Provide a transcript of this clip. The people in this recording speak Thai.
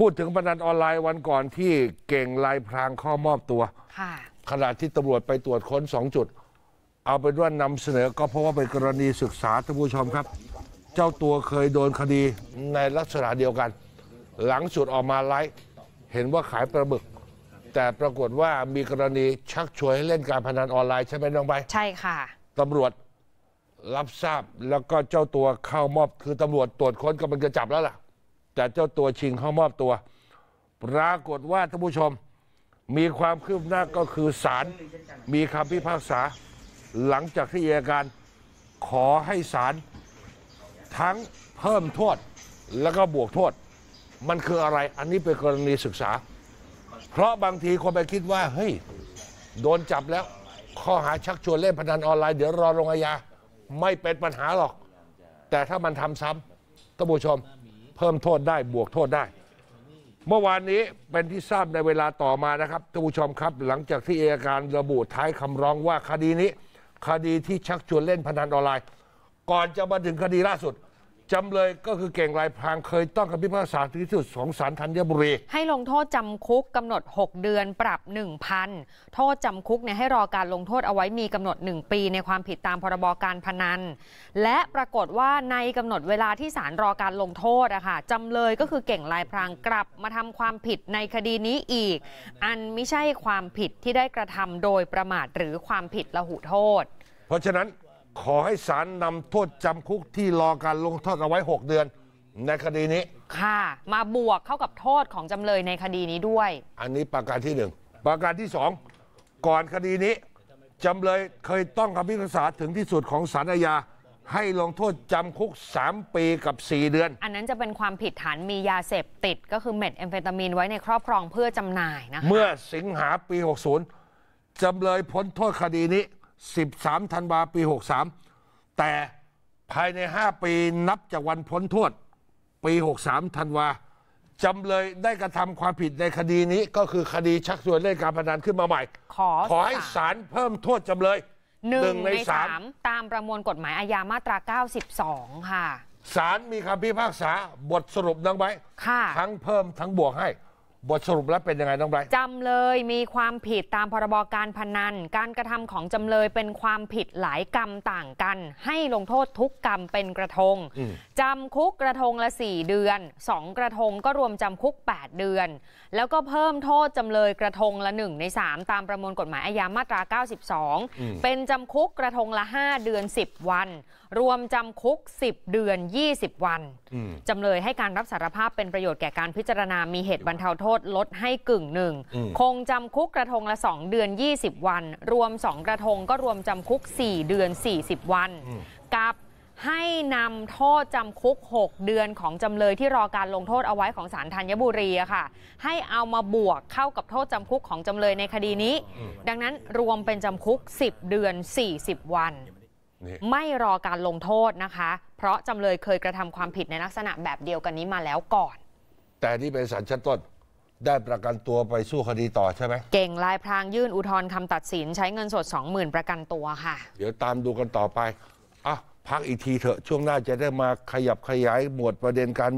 พูดถึงพนันออนไลน์วันก่อนที่เก่งลายพรางข้อมอบตัวขณะที่ตำรวจไปตรวจค้นสองจุด เอาเป็นว่านำเสนอก็เพราะว่าเป็นกรณีศึกษาท่านผู้ชมครับ เจ้าตัวเคยโดนคดีในลักษณะเดียวกัน หลังสุดออกมาไลฟ์เห็นว่าขายปลาบึก แต่ปรากฏว่ามีกรณีชักชวนให้เล่นการพนันออนไลน์ใช่ไหมน้องใบใช่ค่ะตำรวจรับทราบแล้วก็เจ้าตัวเข้ามอบคือตำรวจตรวจค้นก็มันจะจับแล้วล่ะแต่เจ้าตัวชิงเข้ามอบตัว ปรากฏว่าท่านผู้ชมมีความคืบหน้าก็คือศาลมีคำพิพากษา หลังจากที่อัยการขอให้ศาลทั้งเพิ่มโทษแล้วก็บวกโทษ มันคืออะไรอันนี้เป็นกรณีศึกษา เพราะบางทีคนไปคิดว่าเฮ้ยโดนจับแล้วข้อหาชักชวนเล่นพนันออนไลน์ เดี๋ยวรอลงอาญาไม่เป็นปัญหาหรอก แต่ถ้ามันทำซ้ำท่านผู้ชมเพิ่มโทษได้บวกโทษได้ เมื่อวานนี้เป็นที่ทราบในเวลาต่อมานะครับท่านผู้ชมครับหลังจากที่เอยการระบุท้ายคำร้องว่าคดีนี้คดีที่ชักชวนเล่นพนันออนไลน์ ก่อนจะมาถึงคดีล่าสุดจำเลยก็คือเก่งลายพรางเคยต้องคำพิพากษาที่สุดสองสารธัญบุรี ให้ลงโทษจำคุกกำหนด 6 เดือนปรับ 1,000 โทษจำคุกเนี่ยให้รอการลงโทษเอาไว้มีกำหนด1ปีในความผิดตามพรบการพนัน และปรากฏว่าในกำหนดเวลาที่ศาลรอการลงโทษอะค่ะจำเลยก็คือเก่งลายพรางกลับมาทำความผิดในคดีนี้อีก อันไม่ใช่ความผิดที่ได้กระทำโดยประมาทหรือความผิดละหุโทษ เพราะฉะนั้นขอให้ศาลนำโทษจำคุกที่รอการลงโทษเอาไว้ 6 เดือน ในคดีนี้ ค่ะ มาบวกเข้ากับโทษของจำเลยในคดีนี้ด้วย อันนี้ประการที่หนึ่งประการที่สองก่อนคดีนี้จำเลยเคยต้องคำพิพากษาถึงที่สุดของศาลอาญาให้ลงโทษจำคุก 3 ปีกับ 4 เดือน อันนั้นจะเป็นความผิดฐานมียาเสพติดก็คือเม็ดแอมเฟตามีนไว้ในครอบครองเพื่อจำหน่ายนะคะเมื่อสิงหาปี 60จำเลยพ้นโทษคดีนี้13ธันวาปี 63 แต่ภายใน 5 ปีนับจากวันพ้นโทษปี 63ธันวาจำเลยได้กระทำความผิดในคดีนี้ก็คือคดีชักชวนเล่นการพนันขึ้นมาใหม่ ขอขอให้ศาลเพิ่มโทษจำเลยหนึ่งในสามตามประมวลกฎหมายอาญามาตรา 92 ค่ะศาลมีคำพิพากษาบทสรุปดังไว้ทั้งเพิ่มทั้งบวกให้บทสรุปแล้วเป็นยังไงต้องไปรจำเลยมีความผิดตามพรบการพนัน การกระทำของจำเลยเป็นความผิดหลายกรรมต่างกัน ให้ลงโทษทุกกรรมเป็นกระทงจำคุกกระทงละ 4 เดือน 2 กระทงก็รวมจำคุก 8 เดือน แล้วก็เพิ่มโทษจำเลยกระทงละ 1 ใน 3 ตามประมวลกฎหมายอาญามาตรา92 เป็นจำคุกกระทงละ 5 เดือน 10 วัน รวมจำคุก 10 เดือน 20 วันจำเลยให้การรับสารภาพเป็นประโยชน์แก่การพิจารณามีเหตุบรรเทาโทษษลดให้กึ่งหนึ่ง คงจำคุกกระทงละ2เดือน 20 วัน รวม2กระทงก็รวมจำคุก 4 เดือน 40 วัน กับให้นำโทษจำคุก 6 เดือนของจำเลยที่รอการลงโทษเอาไว้ของศาลธัญบุรีค่ะ ให้เอามาบวกเข้ากับโทษจำคุกของจำเลยในคดีนี้ ดังนั้นรวมเป็นจำคุก 10 เดือน 40 วัน ไม่รอการลงโทษนะคะ เพราะจำเลยเคยกระทำความผิดในลักษณะแบบเดียวกันนี้มาแล้วก่อน แต่นี่เป็นศาลชั้นต้นได้ประกันตัวไปสู้คดีต่อใช่ไหม เก่งลายพรางยื่นอุทธรณ์คำตัดสินใช้เงินสด20,000ประกันตัวค่ะ เดี๋ยวตามดูกันต่อไป อ่ะพักอีกทีเถอะ ช่วงหน้าจะได้มาขยับขยายหมวดประเด็นการ